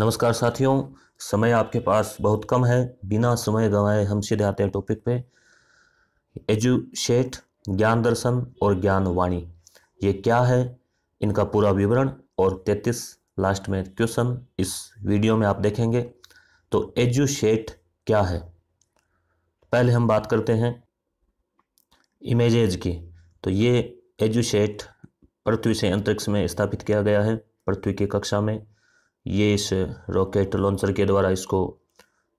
नमस्कार साथियों समय आपके पास बहुत कम है बिना समय गंवाए हम सीधे आते हैं टॉपिक पे एजुशेट ज्ञान दर्शन और ज्ञान वाणी ये क्या है इनका पूरा विवरण और 33 लास्ट में क्वेश्चन इस वीडियो में आप देखेंगे तो एजुशेट क्या है पहले हम बात करते हैं इमेजेज की तो ये एजुशेट पृथ्वी से अंतरिक्ष में स्थापित किया गया है पृथ्वी की कक्षा में ये इस रॉकेट लॉन्चर के द्वारा इसको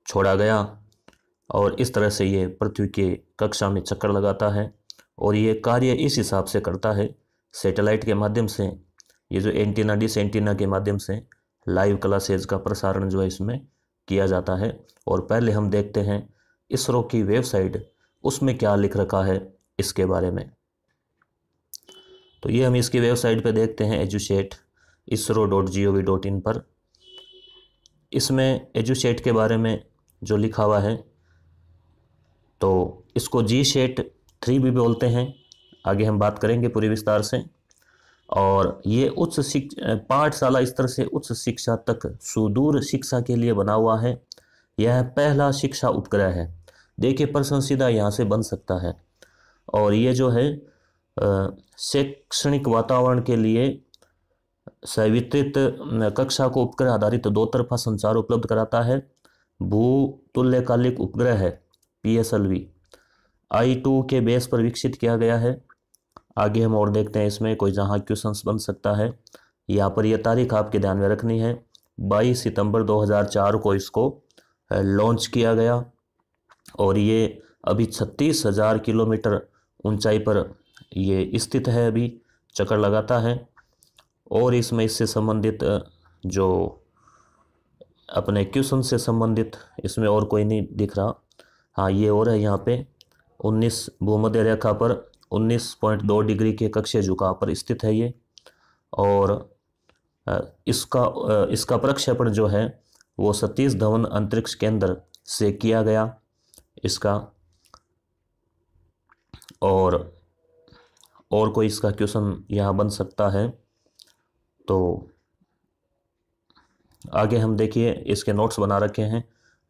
छोड़ा गया और इस तरह से ये पृथ्वी के कक्षा में चक्कर लगाता है और ये कार्य इस हिसाब से करता है सैटेलाइट के माध्यम से ये जो एंटीना डिस एंटीना के माध्यम से लाइव क्लासेज का प्रसारण जो है इसमें किया जाता है और पहले हम देखते हैं इसरो की वेबसाइट उसमें क्या लिख रखा है इसके बारे में तो ये हम इसकी वेबसाइट पर देखते हैं Edusat ISRO dot G O V dot in पर इसमें एजुशेट के बारे में जो लिखा हुआ है तो इसको जी शेट थ्री भी बोलते हैं आगे हम बात करेंगे पूरी विस्तार से और ये उच्च शिक्षा पाठशाला स्तर से उच्च शिक्षा तक सुदूर शिक्षा के लिए बना हुआ है यह पहला शिक्षा उपग्रह है देखिए प्रश्न सीधा यहाँ से बन सकता है और ये जो है शैक्षणिक वातावरण के लिए सवितृत कक्षा को उपग्रह आधारित दो तरफा संचार उपलब्ध कराता है भू तुल्यकालिक उपग्रह है P S L V I two के बेस पर विकसित किया गया है आगे हम और देखते हैं इसमें कोई जहाँ क्वेश्चन बन सकता है यहाँ पर यह तारीख आपके ध्यान में रखनी है 22 सितंबर 2004 को इसको लॉन्च किया गया और ये अभी छत्तीस हज़ार किलोमीटर ऊंचाई पर ये स्थित है अभी चक्कर लगाता है और इसमें इससे संबंधित जो अपने क्वेश्चन से संबंधित इसमें और कोई नहीं दिख रहा हाँ ये और है यहाँ पे 19 भूमध्य रेखा पर 19.2 डिग्री के कक्षीय झुकाव पर स्थित है ये और इसका इसका प्रक्षेपण जो है वो सतीश धवन अंतरिक्ष केंद्र से किया गया इसका और और कोई इसका क्वेश्चन यहाँ बन सकता है तो आगे हम देखिए इसके नोट्स बना रखे हैं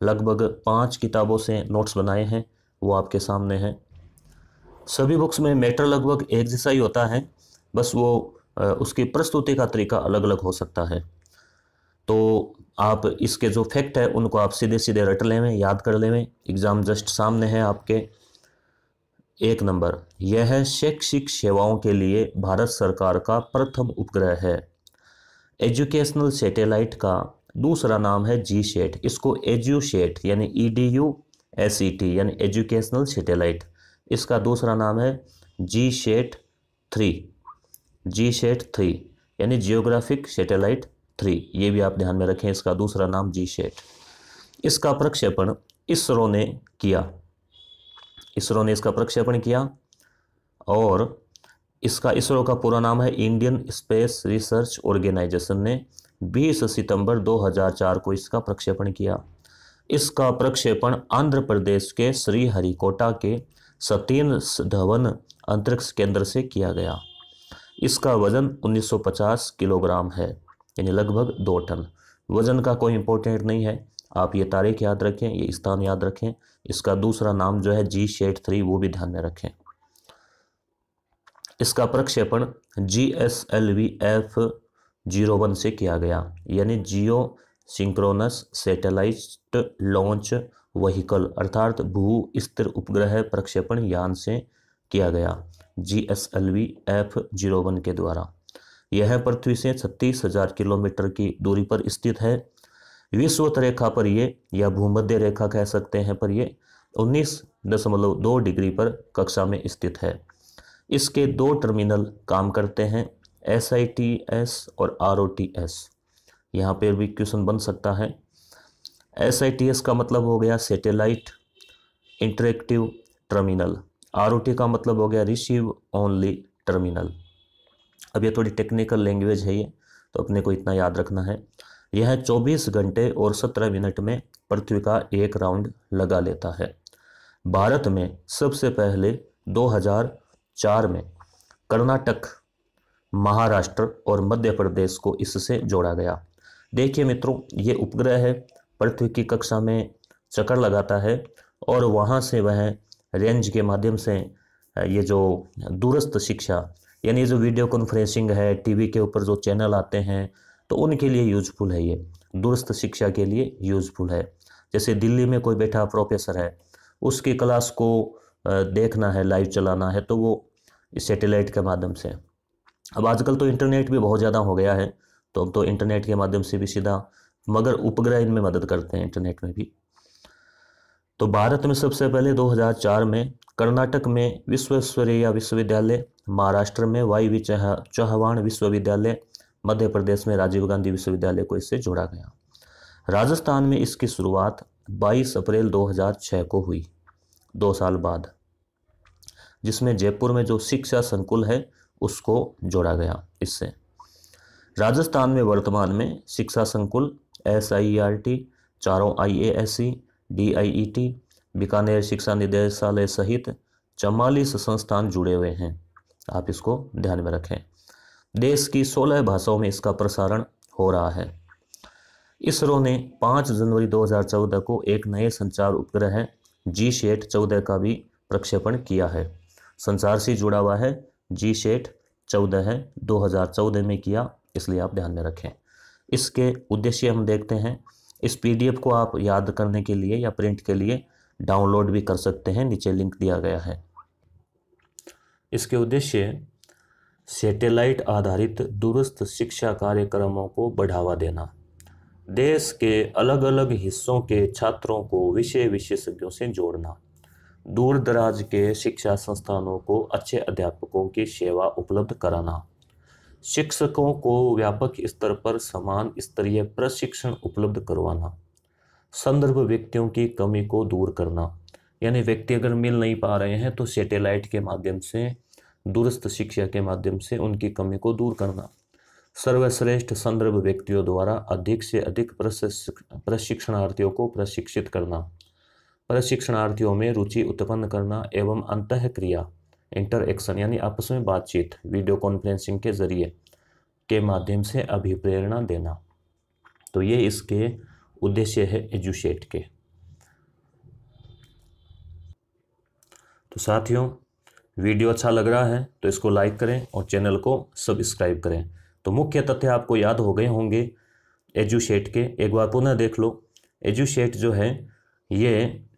लगभग पाँच किताबों से नोट्स बनाए हैं वो आपके सामने हैं सभी बुक्स में मैटर लगभग एक जैसा ही होता है बस वो उसकी प्रस्तुति का तरीका अलग अलग हो सकता है तो आप इसके जो फैक्ट है उनको आप सीधे सीधे रट लेवें याद कर लेवें एग्ज़ाम जस्ट सामने है आपके एक नंबर यह शैक्षिक सेवाओं के लिए भारत सरकार का प्रथम उपग्रह है एजुकेशनल सेटेलाइट का दूसरा नाम है जी शेट इसको एजू शेट यानी E D U S E T यानी एजुकेशनल सेटेलाइट इसका दूसरा नाम है G sat three G sat three यानी जियोग्राफिक सेटेलाइट थ्री ये भी आप ध्यान में रखें इसका दूसरा नाम जी शेट इसका प्रक्षेपण इसरो ने किया इसरो ने इसका प्रक्षेपण किया और इसका इसरो का पूरा नाम है इंडियन स्पेस रिसर्च ऑर्गेनाइजेशन ने 20 सितंबर 2004 को इसका प्रक्षेपण किया इसका प्रक्षेपण आंध्र प्रदेश के श्रीहरिकोटा के सतीन धवन अंतरिक्ष केंद्र से किया गया इसका वजन 1950 किलोग्राम है यानी लगभग दो टन वजन का कोई इम्पोर्टेंट नहीं है आप ये तारीख याद रखें ये स्थान याद रखें इसका दूसरा नाम जो है जी शेट थ्री वो भी ध्यान में रखें इसका प्रक्षेपण G S L V F zero one से किया गया यानी geo synchronous satellite launch vehicle अर्थात भू स्थिर उपग्रह प्रक्षेपण यान से किया गया G S L V F zero one के द्वारा यह पृथ्वी से छत्तीस हजार किलोमीटर की दूरी पर स्थित है विश्वत रेखा पर ये या भूमध्य रेखा कह सकते हैं पर ये उन्नीस दशमलव दो डिग्री पर कक्षा में स्थित है इसके दो टर्मिनल काम करते हैं एस आई टी एस और आर ओ टी एस यहाँ पर भी क्वेश्चन बन सकता है एस आई टी एस का मतलब हो गया satellite interactive terminal R O T का मतलब हो गया रिसीव ओनली टर्मिनल अब ये थोड़ी टेक्निकल लैंग्वेज है ये तो अपने को इतना याद रखना है यह 24 घंटे और 17 मिनट में पृथ्वी का एक राउंड लगा लेता है भारत में सबसे पहले चार में कर्नाटक महाराष्ट्र और मध्य प्रदेश को इससे जोड़ा गया देखिए मित्रों ये उपग्रह है पृथ्वी की कक्षा में चक्कर लगाता है और वहाँ से वह रेंज के माध्यम से ये जो दूरस्थ शिक्षा यानी जो वीडियो कॉन्फ्रेंसिंग है टीवी के ऊपर जो चैनल आते हैं तो उनके लिए यूजफुल है ये दूरस्थ शिक्षा के लिए यूजफुल है जैसे दिल्ली में कोई बैठा प्रोफेसर है उसकी क्लास को देखना है लाइव चलाना है तो वो सेटेलाइट के माध्यम से अब आजकल तो इंटरनेट भी बहुत ज़्यादा हो गया है तो अब तो इंटरनेट के माध्यम से भी सीधा मगर उपग्रह इनमें मदद करते हैं इंटरनेट में भी तो भारत में सबसे पहले 2004 में कर्नाटक में विश्वेश्वरीय विश्वविद्यालय महाराष्ट्र में वाई चह चौहान विश्वविद्यालय मध्य प्रदेश में राजीव गांधी विश्वविद्यालय को इससे जोड़ा गया राजस्थान में इसकी शुरुआत 22 अप्रैल 2006 को हुई दो साल बाद जिसमें जयपुर में जो शिक्षा संकुल है उसको जोड़ा गया इससे राजस्थान में वर्तमान में शिक्षा संकुल एस आई आर टी चारों I A S C D I E T Bikaner शिक्षा निदेशालय सहित चवालीस संस्थान जुड़े हुए हैं आप इसको ध्यान में रखें देश की 16 भाषाओं में इसका प्रसारण हो रहा है इसरो ने 5 जनवरी 2014 को एक नए संचार उपग्रह जी शेठ चौदह का भी प्रक्षेपण किया है संसार से जुड़ा हुआ है जी शेठ चौदह है चौदह में किया इसलिए आप ध्यान में रखें इसके उद्देश्य हम देखते हैं इस पीडीएफ को आप याद करने के लिए या प्रिंट के लिए डाउनलोड भी कर सकते हैं नीचे लिंक दिया गया है इसके उद्देश्य सैटेलाइट आधारित दुरुस्त शिक्षा कार्यक्रमों को बढ़ावा देना देश के अलग अलग हिस्सों के छात्रों को विषय विशेषज्ञों से जोड़ना दूर दराज के शिक्षा संस्थानों को अच्छे अध्यापकों की सेवा उपलब्ध कराना शिक्षकों को व्यापक स्तर पर समान स्तरीय प्रशिक्षण उपलब्ध करवाना संदर्भ व्यक्तियों की कमी को दूर करना यानी व्यक्ति अगर मिल नहीं पा रहे हैं तो सैटेलाइट के माध्यम से दूरस्थ शिक्षा के माध्यम से उनकी कमी को दूर करना सर्वश्रेष्ठ संदर्भ व्यक्तियों द्वारा अधिक से अधिक प्रशिक्षणार्थियों को प्रशिक्षित करना प्रशिक्षणार्थियों में रुचि उत्पन्न करना एवं अंत क्रिया एक्शन यानी आपस में बातचीत वीडियो कॉन्फ्रेंसिंग के जरिए के माध्यम से अभिप्रेरणा देना तो ये इसके उद्देश्य है एजुशेट के तो साथियों वीडियो अच्छा लग रहा है तो इसको लाइक करें और चैनल को सब्सक्राइब करें तो मुख्य तथ्य आपको याद हो गए होंगे एजुशेट के एक बार पुनः देख लो एजुशेट जो है ये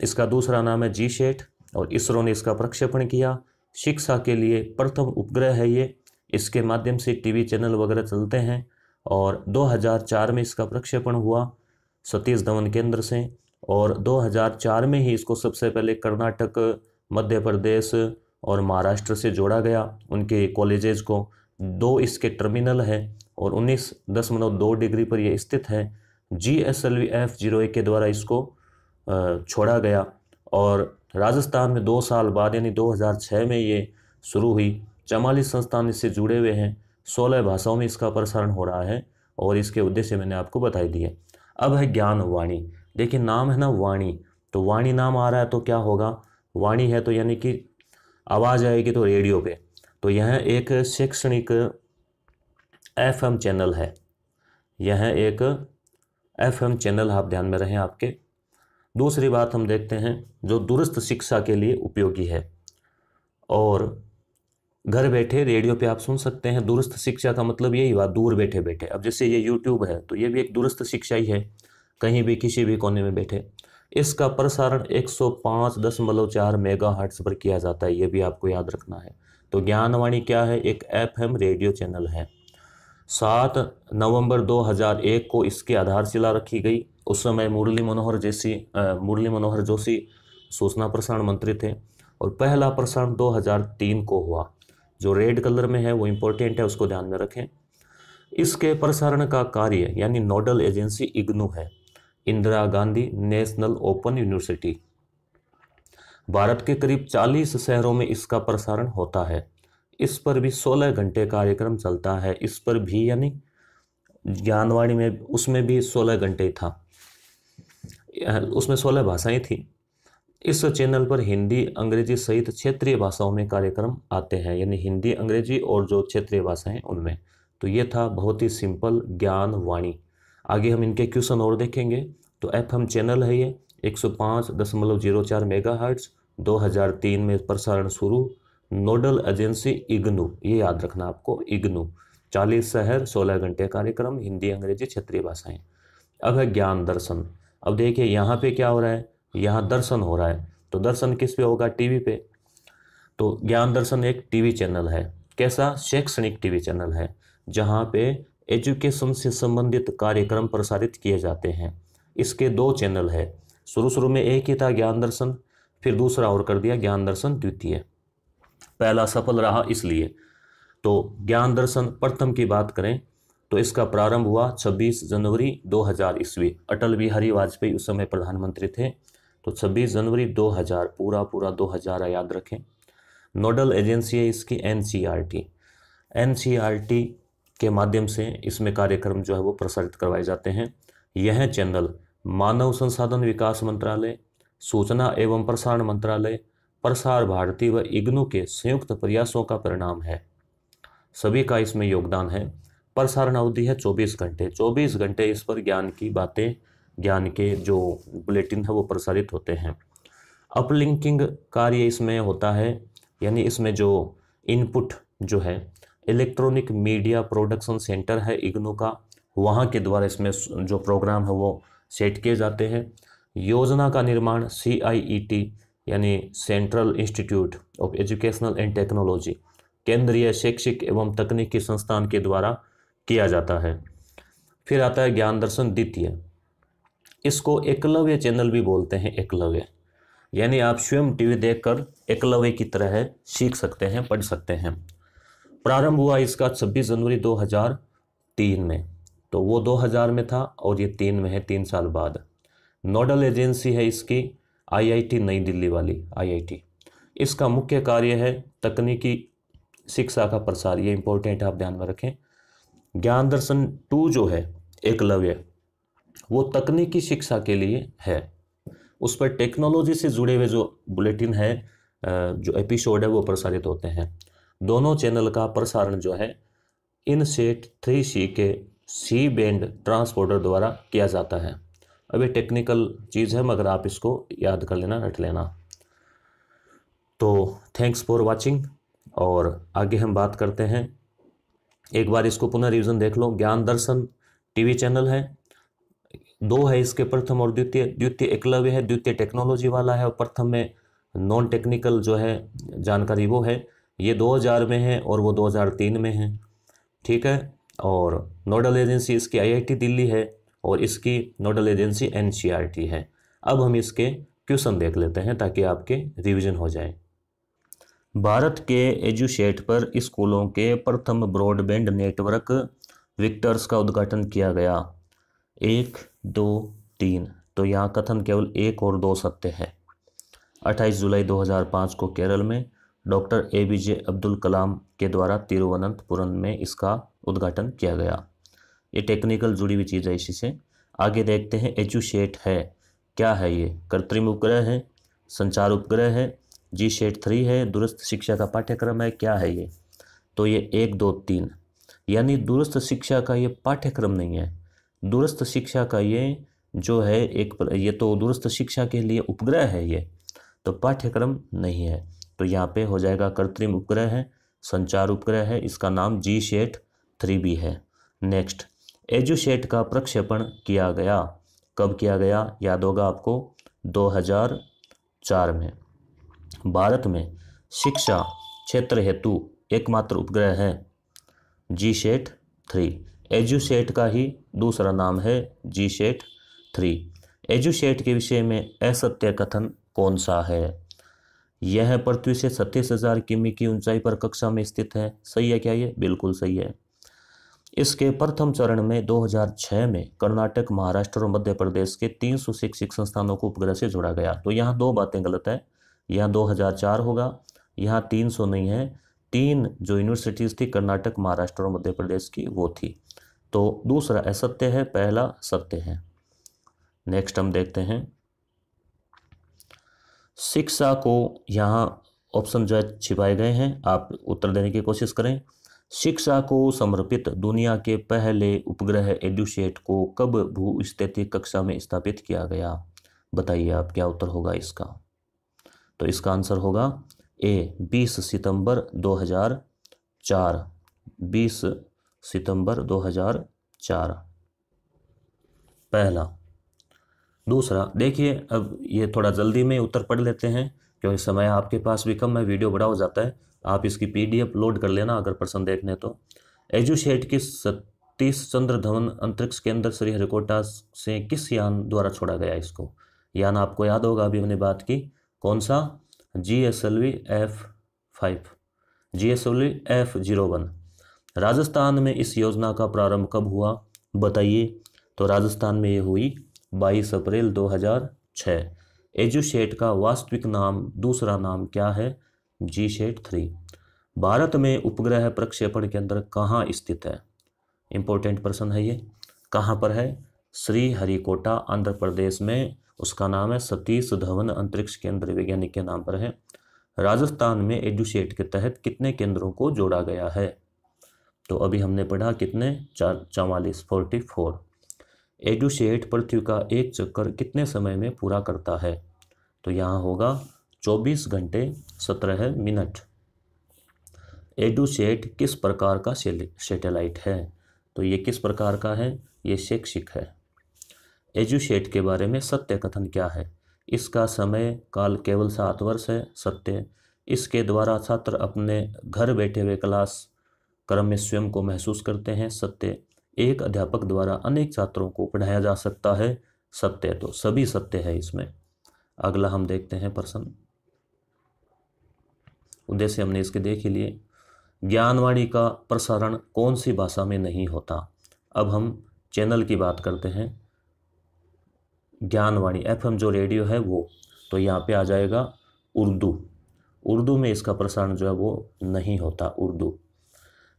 इसका दूसरा नाम है जी शेट और इसरो ने इसका प्रक्षेपण किया शिक्षा के लिए प्रथम उपग्रह है ये इसके माध्यम से टीवी चैनल वगैरह चलते हैं और 2004 में इसका प्रक्षेपण हुआ सतीश धवन केंद्र से और 2004 में ही इसको सबसे पहले कर्नाटक मध्य प्रदेश और महाराष्ट्र से जोड़ा गया उनके कॉलेजेस को दो इसके टर्मिनल हैं और उन्नीस दशमलव दो डिग्री पर यह स्थित है G S L V F zero A के द्वारा इसको छोड़ा गया और राजस्थान में दो साल बाद यानी 2006 में ये शुरू हुई चवालीस संस्थान इससे जुड़े हुए हैं सोलह भाषाओं में इसका प्रसारण हो रहा है और इसके उद्देश्य मैंने आपको बताई दिए अब है ज्ञान वाणी देखिए नाम है ना वाणी तो वाणी नाम आ रहा है तो क्या होगा वाणी है तो यानी कि आवाज़ आएगी तो रेडियो पे तो यह एक शैक्षणिक एफएम चैनल है यह एक एफएम चैनल आप ध्यान में रहें आपके दूसरी बात हम देखते हैं जो दुरुस्त शिक्षा के लिए उपयोगी है और घर बैठे रेडियो पे आप सुन सकते हैं दुरुस्त शिक्षा का मतलब यही हुआ दूर बैठे बैठे अब जैसे ये यूट्यूब है तो ये भी एक दुरुस्त शिक्षा ही है कहीं भी किसी भी कोने में बैठे इसका प्रसारण मेगा मेगाहर्ट्ज़ पर किया जाता है ये भी आपको याद रखना है तो ज्ञानवाणी क्या है एक एफएम रेडियो चैनल है सात नवंबर 2001 को इसकी आधारशिला रखी गई उस समय मुरली मनोहर जैसी मुरली मनोहर जोशी सूचना प्रसारण मंत्री थे और पहला प्रसारण 2003 को हुआ जो रेड कलर में है वो इम्पोर्टेंट है उसको ध्यान में रखें इसके प्रसारण का कार्य यानी नोडल एजेंसी इग्नू है Indira Gandhi national open university Bharat के करीब 40 शहरों में इसका प्रसारण होता है इस पर भी 16 घंटे कार्यक्रम चलता है इस पर भी यानी ज्ञानवाणी में उसमें भी 16 घंटे था उसमें 16 भाषाएं थी इस चैनल पर हिंदी अंग्रेजी सहित क्षेत्रीय भाषाओं में कार्यक्रम आते हैं यानी हिंदी अंग्रेजी और जो क्षेत्रीय भाषाएं उनमें तो ये था बहुत ही सिंपल ज्ञान वाणी आगे हम इनके क्वेश्चन और देखेंगे तो एफ चैनल है ये एक सौ दशमलव जीरो चार मेगा हर्ट्स 2003 में प्रसारण शुरू नोडल एजेंसी इग्नू ये याद रखना आपको इग्नू चालीस शहर सोलह घंटे कार्यक्रम हिंदी अंग्रेजी क्षेत्रीय भाषाएं अब है ज्ञान दर्शन अब देखिए यहाँ पे क्या हो रहा है यहाँ दर्शन हो रहा है तो दर्शन किस पे होगा टीवी पे तो ज्ञान दर्शन एक टीवी चैनल है कैसा शैक्षणिक टीवी चैनल है जहाँ पे एजुकेशन से संबंधित कार्यक्रम प्रसारित किए जाते हैं इसके दो चैनल है शुरू शुरू में एक ही था ज्ञान दर्शन फिर दूसरा और कर दिया ज्ञान दर्शन द्वितीय पहला सफल रहा इसलिए तो ज्ञान दर्शन प्रथम की बात करें तो इसका प्रारंभ हुआ 26 जनवरी 2000 हज़ार ईस्वी अटल बिहारी वाजपेयी उस समय प्रधानमंत्री थे तो 26 जनवरी 2000 पूरा पूरा 2000 याद रखें नोडल एजेंसी है इसकी एनसीईआरटी एनसीईआरटी के माध्यम से इसमें कार्यक्रम जो है वो प्रसारित करवाए जाते हैं यह चैनल मानव संसाधन विकास मंत्रालय सूचना एवं प्रसारण मंत्रालय प्रसार भारती व इग्नू के संयुक्त प्रयासों का परिणाम है सभी का इसमें योगदान है प्रसारण अवधि है 24 घंटे 24 घंटे इस पर ज्ञान की बातें ज्ञान के जो बुलेटिन है वो प्रसारित होते हैं अपलिंकिंग कार्य इसमें होता है यानी इसमें जो इनपुट जो है इलेक्ट्रॉनिक मीडिया प्रोडक्शन सेंटर है इग्नो का वहाँ के द्वारा इसमें जो प्रोग्राम है वो सेट किए जाते हैं योजना का निर्माण टी e यानी central institute of educational and technology केंद्रीय शैक्षिक एवं तकनीकी संस्थान के द्वारा किया जाता है फिर आता है ज्ञान दर्शन द्वितीय इसको एकलव्य चैनल भी बोलते हैं एकलव्य यानी आप स्वयं टीवी देखकर एकलव्य की तरह सीख सकते हैं पढ़ सकते हैं प्रारंभ हुआ इसका 26 जनवरी 2003 में तो वो 2000 में था और ये तीन में है तीन साल बाद नोडल एजेंसी है इसकी आईआईटी नई दिल्ली वाली आईआईटी इसका मुख्य कार्य है तकनीकी शिक्षा का प्रसार ये इंपॉर्टेंट आप ध्यान में रखें ज्ञान दर्शन टू जो है एकलव्य वो तकनीकी शिक्षा के लिए है उस पर टेक्नोलॉजी से जुड़े हुए जो बुलेटिन है जो एपिसोड है वो प्रसारित होते हैं दोनों चैनल का प्रसारण जो है इन सेट थ्री सी के सी बैंड ट्रांसपोर्टर द्वारा किया जाता है अभी टेक्निकल चीज़ है मगर आप इसको याद कर लेना रट लेना तो थैंक्स फॉर वाचिंग और आगे हम बात करते हैं एक बार इसको पुनः रिविज़न देख लो ज्ञान दर्शन टीवी चैनल है दो है इसके प्रथम और द्वितीय द्वितीय एकलव्य है द्वितीय टेक्नोलॉजी वाला है और प्रथम में नॉन टेक्निकल जो है जानकारी वो है ये 2000 में है और वो 2003 में है ठीक है और नोडल एजेंसी इसकी आईआईटी दिल्ली है और इसकी नोडल एजेंसी एन है अब हम इसके क्वेश्चन देख लेते हैं ताकि आपके रिविजन हो जाए भारत के एजुशेट पर स्कूलों के प्रथम ब्रॉडबैंड नेटवर्क विक्टर्स का उद्घाटन किया गया एक दो तीन तो यहाँ कथन केवल एक और दो सत्य है 28 जुलाई 2005 को केरल में doctor A B J Abdul Kalam के द्वारा तिरुवनंतपुरम में इसका उद्घाटन किया गया ये टेक्निकल जुड़ी हुई चीज़ है इसी से आगे देखते हैं एचूशेट है क्या है ये कृत्रिम उपग्रह है संचार उपग्रह है जी शेट थ्री है दुरुस्त शिक्षा का पाठ्यक्रम है क्या है ये तो ये एक दो तीन यानी दुरुस्त शिक्षा का ये पाठ्यक्रम नहीं है दुरुस्त शिक्षा का ये जो है एक ये तो दुरुस्त शिक्षा के लिए उपग्रह है ये तो पाठ्यक्रम नहीं है तो यहाँ पे हो जाएगा कृत्रिम उपग्रह है संचार उपग्रह है इसका नाम जी शेट थ्री बी है नेक्स्ट एजुसेट का प्रक्षेपण किया गया कब किया गया याद होगा आपको 2004 में भारत में शिक्षा क्षेत्र हेतु एकमात्र उपग्रह है जी सेट थ्री एजुसेट का ही दूसरा नाम है जी सेट थ्री एजुसेट के विषय में असत्य कथन कौन सा है यह पृथ्वी से सत्तीस हजार किमी की ऊंचाई पर कक्षा में स्थित है सही है क्या ये बिल्कुल सही है इसके प्रथम चरण में 2006 में कर्नाटक महाराष्ट्र और मध्य प्रदेश के तीन सौ शैक्षिक संस्थानों को उपग्रह से जोड़ा गया तो यहाँ दो बातें गलत है यहाँ 2004 होगा यहाँ 300 नहीं है तीन जो यूनिवर्सिटीज़ थी कर्नाटक महाराष्ट्र और मध्य प्रदेश की वो थी तो दूसरा असत्य है पहला सत्य है नेक्स्ट हम देखते हैं शिक्षा को यहाँ ऑप्शन जो है छिपाए गए हैं आप उत्तर देने की कोशिश करें शिक्षा को समर्पित दुनिया के पहले उपग्रह एडुसेट को कब भू स्थिति कक्षा में स्थापित किया गया बताइए आप क्या उत्तर होगा इसका तो इसका आंसर होगा ए 20 सितंबर 2004 20 सितंबर 2004 पहला दूसरा देखिए अब ये थोड़ा जल्दी में उत्तर पढ़ लेते हैं क्योंकि समय आपके पास भी कम है वीडियो बड़ा हो जाता है आप इसकी पीडीएफ लोड कर लेना अगर पर्सन देखने तो एजुशेट की सतीश चंद्र धवन अंतरिक्ष केंद्र श्रीहरिकोटा से किस यान द्वारा छोड़ा गया इसको यान आपको याद होगा अभी हमने बात की कौन सा G S L V F five G S L V F zero one Rajasthan में इस योजना का प्रारंभ कब हुआ बताइए तो राजस्थान में ये हुई बाईस अप्रैल 2006 एजुशेट का वास्तविक नाम दूसरा नाम क्या है जी शेट थ्री भारत में उपग्रह प्रक्षेपण केंद्र कहाँ स्थित है इंपॉर्टेंट प्रश्न है ये कहाँ पर है श्री हरिकोटा आंध्र प्रदेश में उसका नाम है सतीश धवन अंतरिक्ष केंद्र वैज्ञानिक के नाम पर है राजस्थान में एजुशेट के तहत कितने केंद्रों को जोड़ा गया है तो अभी हमने पढ़ा कितने चार चवालीस फोर्टी फोर एडुशेट पृथ्वी का एक चक्कर कितने समय में पूरा करता है तो यहाँ होगा 24 घंटे 17 मिनट एडुशेट किस प्रकार का सेटेलाइट है तो ये किस प्रकार का है ये शैक्षिक है एजुशेट के बारे में सत्य कथन क्या है इसका समय काल केवल सात वर्ष है सत्य इसके द्वारा छात्र अपने घर बैठे हुए क्लास क्रम में स्वयं को महसूस करते हैं सत्य एक अध्यापक द्वारा अनेक छात्रों को पढ़ाया जा सकता है सत्य तो सभी सत्य है इसमें अगला हम देखते हैं प्रश्न उद्देश्य हमने इसके देख ही लिए ज्ञानवाणी का प्रसारण कौन सी भाषा में नहीं होता अब हम चैनल की बात करते हैं ज्ञानवाणी एफएम जो रेडियो है वो तो यहाँ पे आ जाएगा उर्दू उर्दू में इसका प्रसारण जो है वो नहीं होता उर्दू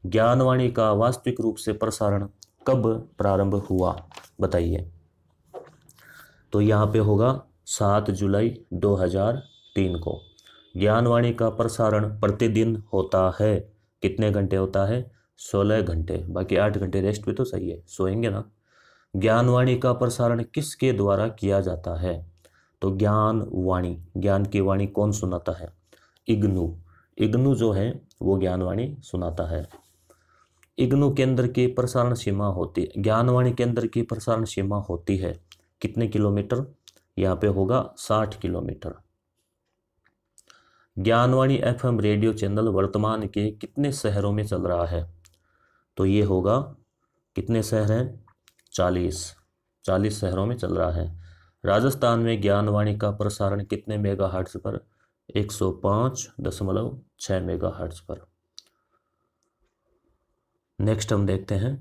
ज्ञानवाणी का वास्तविक रूप से प्रसारण कब प्रारंभ हुआ बताइए तो यहाँ पे होगा सात जुलाई 2003 को ज्ञानवाणी का प्रसारण प्रतिदिन होता है कितने घंटे होता है सोलह घंटे बाकी आठ घंटे रेस्ट भी तो सही है सोएंगे ना ज्ञानवाणी का प्रसारण किसके द्वारा किया जाता है तो ज्ञान वाणी ज्ञान की वाणी कौन सुनाता है इग्नू इग्नू जो है वो ज्ञानवाणी सुनाता है इग्नू केंद्र की प्रसारण सीमा होती है ज्ञानवाणी केंद्र की प्रसारण सीमा होती है कितने किलोमीटर यहाँ पे होगा साठ kilometre Gyanvani FM radio channel वर्तमान के कितने शहरों में चल रहा है तो ये होगा कितने शहर हैं चालीस चालीस शहरों में चल रहा है राजस्थान में ज्ञानवाणी का प्रसारण कितने मेगा पर 105.6 मेगाहर्ट्ज़ पर नेक्स्ट हम देखते हैं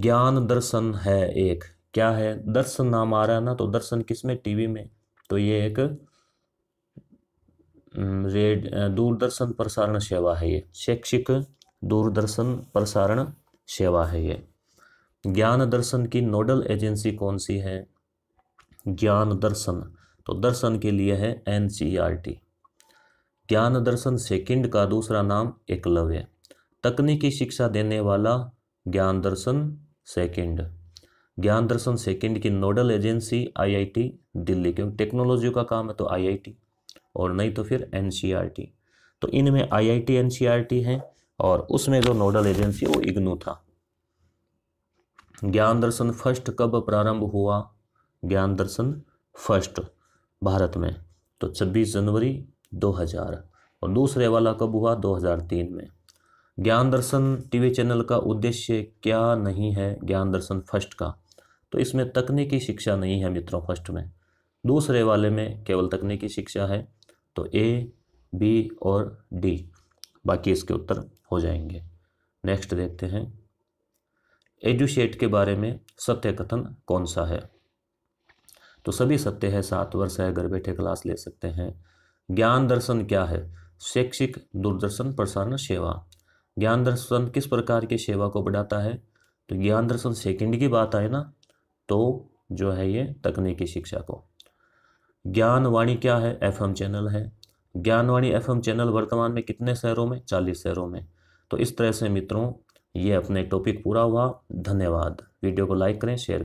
ज्ञान दर्शन है एक क्या है दर्शन नाम आ रहा है ना तो दर्शन किस में टीवी में तो ये एक रेड दूरदर्शन प्रसारण सेवा है ये शैक्षिक दूरदर्शन प्रसारण सेवा है ये ज्ञान दर्शन की नोडल एजेंसी कौन सी है ज्ञान दर्शन तो दर्शन के लिए है एन ज्ञान दर्शन सेकंड का दूसरा नाम एकलव्य तकनीकी शिक्षा देने वाला ज्ञान दर्शन सेकेंड ज्ञान दर्शन सेकेंड की नोडल एजेंसी आईआईटी दिल्ली क्योंकि टेक्नोलॉजी का काम है तो आईआईटी और नहीं तो फिर एनसीईआरटी तो इनमें आईआईटी एनसीईआरटी है और उसमें जो नोडल एजेंसी वो इग्नू था ज्ञान दर्शन फर्स्ट कब प्रारंभ हुआ ज्ञान दर्शन फर्स्ट भारत में तो छब्बीस जनवरी दो और दूसरे वाला कब हुआ दो में ज्ञान दर्शन टीवी चैनल का उद्देश्य क्या नहीं है ज्ञान दर्शन फर्स्ट का तो इसमें तकनीकी शिक्षा नहीं है मित्रों फर्स्ट में दूसरे वाले में केवल तकनीकी शिक्षा है तो ए बी और डी बाकी इसके उत्तर हो जाएंगे नेक्स्ट देखते हैं एजुशेट के बारे में सत्य कथन कौन सा है तो सभी सत्य है सात वर्ष है घर बैठे क्लास ले सकते हैं ज्ञान दर्शन क्या है शैक्षिक दूरदर्शन प्रसारण सेवा ज्ञान दर्शन किस प्रकार की सेवा को बढ़ाता है तो ज्ञान दर्शन सेकंड की बात आए ना तो जो है ये तकनीकी शिक्षा को ज्ञान वाणी क्या है एफ चैनल है ज्ञानवाणी एफ चैनल वर्तमान में कितने शहरों में चालीस शहरों में तो इस तरह से मित्रों ये अपने टॉपिक पूरा हुआ धन्यवाद वीडियो को लाइक करें शेयर